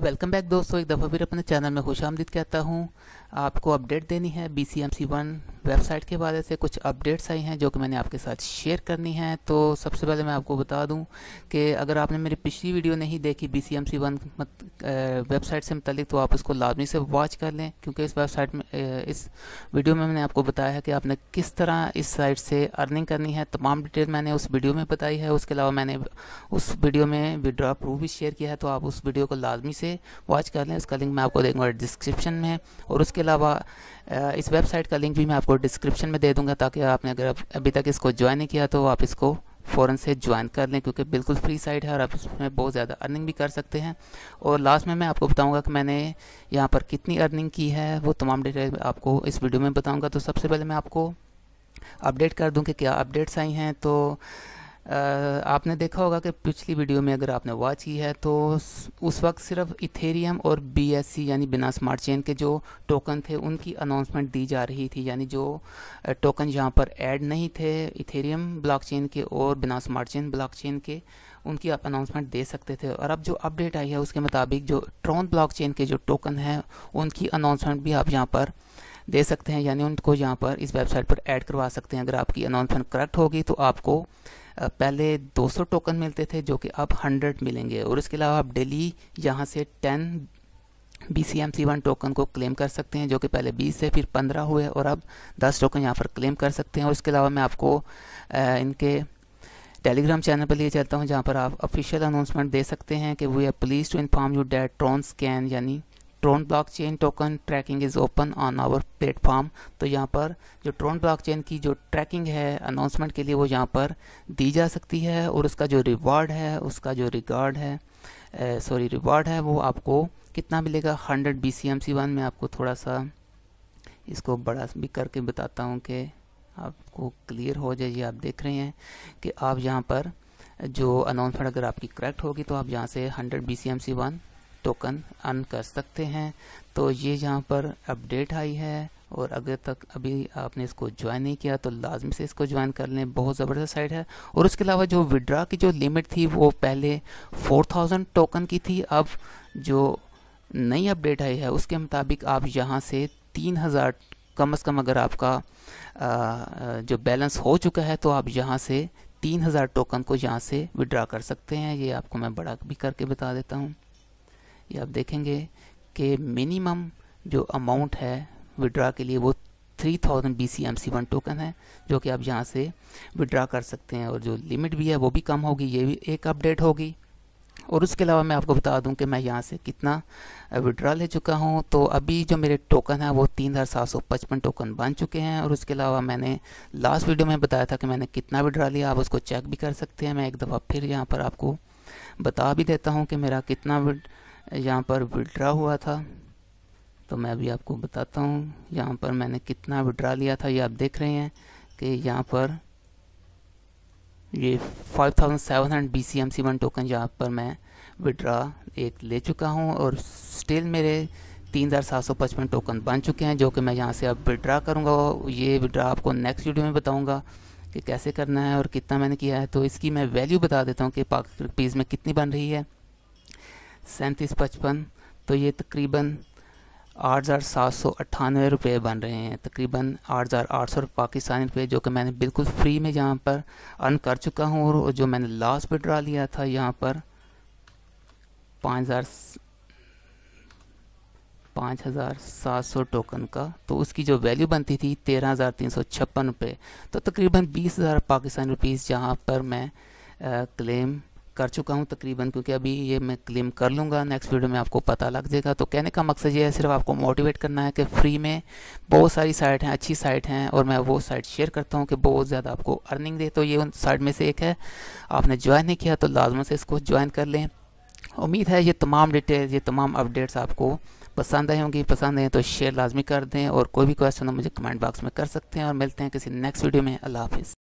welcome back दोस्तों एक दफ़ा फिर अपने चैनल में खुश आमदीद कहता हूँ आपको अपडेट देनी है B C M C one website के बारे से कुछ अपडेट्स आई हैं जो कि मैंने आपके साथ शेयर करनी है तो सबसे पहले मैं आपको बता दूँ कि अगर आपने मेरी पिछली वीडियो नहीं देखी B C M C one website से मतलब तो आप उसको लाजमी से वॉच कर लें क्योंकि इस वेबसाइट में इस वीडियो में मैंने आपको बताया है कि आपने किस तरह इस साइट से अर्निंग करनी है तमाम डिटेल मैंने उस वीडियो में बताई है उसके अलावा मैंने उस वीडियो में विड्रा प्रूफ भी शेयर किया है तो आप उस वीडियो को लाजमी से पे वॉच कर लें उसका लिंक मैं आपको देंगे डिस्क्रिप्शन में और उसके अलावा इस वेबसाइट का लिंक भी मैं आपको डिस्क्रिप्शन में दे दूँगा ताकि आपने अगर अभी तक इसको ज्वाइन नहीं किया तो आप इसको फ़ौरन से ज्वाइन कर लें क्योंकि बिल्कुल फ्री साइट है और आप इसमें बहुत ज़्यादा अर्निंग भी कर सकते हैं और लास्ट में मैं आपको बताऊंगा कि मैंने यहाँ पर कितनी अर्निंग की है वो तमाम डिटेल आपको इस वीडियो में बताऊंगा तो सबसे पहले मैं आपको अपडेट कर दूं कि क्या अपडेट्स आई हैं तो आपने देखा होगा कि पिछली वीडियो में अगर आपने वॉच की है तो उस वक्त सिर्फ इथेरियम और बीएससी यानी बिना स्मार्ट चेन के जो टोकन थे उनकी अनाउंसमेंट दी जा रही थी यानी जो टोकन यहाँ पर ऐड नहीं थे इथेरियम ब्लॉकचेन के और बिना स्मार्ट चेन ब्लॉकचेन के उनकी आप अनाउंसमेंट दे सकते थे और अब जो अपडेट आई है उसके मुताबिक जो ट्रॉन ब्लॉक के जो टोकन हैं उनकी अनाउंसमेंट भी आप यहाँ पर दे सकते हैं यानी उनको यहाँ पर इस वेबसाइट पर ऐड करवा सकते हैं अगर आपकी अनाउंसमेंट करेक्ट होगी तो आपको पहले 200 टोकन मिलते थे जो कि आप 100 मिलेंगे और इसके अलावा आप डेली यहाँ से 10 B C M C one token को क्लेम कर सकते हैं जो कि पहले 20 से फिर 15 हुए और अब 10 टोकन यहाँ पर क्लेम कर सकते हैं और इसके अलावा मैं आपको इनके टेलीग्राम चैनल पर लिए चलता हूँ जहाँ पर आप ऑफिशियल अनाउंसमेंट दे सकते हैं कि we are please to inform you that Tronscan यानी Tron blockchain token tracking is open on our platform तो यहाँ पर जो ट्रोन ब्लॉकचेन की जो ट्रैकिंग है अनाउंसमेंट के लिए वो यहाँ पर दी जा सकती है और उसका जो रिवॉर्ड है उसका जो रिगार्ड है सॉरी रिवॉर्ड है वो आपको कितना मिलेगा hundred B C M C one में आपको थोड़ा सा इसको बड़ा भी करके बताता हूँ कि आपको क्लियर हो जाए ये आप देख रहे हैं कि आप यहाँ पर जो अनाउंसमेंट अगर आपकी करेक्ट होगी तो आप यहाँ से hundred B C M C one token earn कर सकते हैं तो ये यहाँ पर अपडेट आई है और अगर तक अभी आपने इसको ज्वाइन नहीं किया तो लाजमी से इसको ज्वाइन कर लें बहुत ज़बरदस्त साइट है और उसके अलावा जो विड्रा की जो लिमिट थी वो पहले 4000 टोकन की थी अब जो नई अपडेट आई है उसके मुताबिक आप यहाँ से 3000 कम अज़ कम अगर आपका आ, जो बैलेंस हो चुका है तो आप यहाँ से 3000 टोकन को यहाँ से विड्रा कर सकते हैं ये आपको मैं बड़ा भी करके बता देता हूँ ये आप देखेंगे कि मिनिमम जो अमाउंट है विड्रा के लिए वो 3000 thousand B C M C one token है जो कि आप यहाँ से विड्रा कर सकते हैं और जो लिमिट भी है वो भी कम होगी ये भी एक अपडेट होगी और उसके अलावा मैं आपको बता दूं कि मैं यहाँ से कितना विड्रा ले चुका हूँ तो अभी जो मेरे टोकन है वो तीन हज़ार सात सौ पचपन टोकन बन चुके हैं और उसके अलावा मैंने लास्ट वीडियो में बताया था कि मैंने कितना विड्रा लिया आप उसको चेक भी कर सकते हैं मैं एक दफ़ा फिर यहाँ पर आपको बता भी देता हूँ कि मेरा कितना विड यहाँ पर विड्रा हुआ था तो मैं अभी आपको बताता हूँ यहाँ पर मैंने कितना विड्रा लिया था ये आप देख रहे हैं कि यहाँ पर ये 5700 BCMC1 वन टोकन यहाँ पर मैं विड्रा एक ले चुका हूँ और स्टिल मेरे 3755 टोकन बन चुके हैं जो कि मैं यहाँ से अब विड्रा करूँगा ये विड्रा आपको नेक्स्ट वीडियो में बताऊँगा कि कैसे करना है और कितना मैंने किया है तो इसकी मैं वैल्यू बता देता हूँ कि पाक रुपीज़ में कितनी बन रही है सैंतीस पचपन तो ये तकरीबन आठ हज़ार सात सौ अट्ठानवे रुपये बन रहे हैं तकरीबन आठ हज़ार आठ सौ पाकिस्तानी रुपये जो कि मैंने बिल्कुल फ्री में यहाँ पर अर्न कर चुका हूँ और जो मैंने लास्ट विड्रा लिया था यहाँ पर पाँच हज़ार पाँच हज़ार सात सौ टोकन का तो उसकी जो वैल्यू बनती थी तेरह हज़ार तीन सौ छप्पन रुपये तो तकरीबन बीस हज़ार पाकिस्तानी रुपीज़ यहाँ पर मैं आ, क्लेम कर चुका हूँ तकरीबन क्योंकि अभी ये मैं क्लेम कर लूँगा नेक्स्ट वीडियो में आपको पता लग जाएगा तो कहने का मकसद ये है सिर्फ आपको मोटिवेट करना है कि फ्री में बहुत सारी साइट हैं अच्छी साइट हैं और मैं वो साइट शेयर करता हूँ कि बहुत ज़्यादा आपको अर्निंग दे तो ये उन साइट में से एक है आपने ज्वाइन नहीं किया तो लाजमन से इसको ज्वाइन कर लें उम्मीद है ये तमाम डिटेल ये तमाम अपडेट्स आपको पसंद आए होंगी पसंद आए तो शेयर लाजमी कर दें और कोई भी क्वेश्चन हो मुझे कमेंट बॉक्स में कर सकते हैं और मिलते हैं किसी नेक्स्ट वीडियो में अल्लाह हाफिज़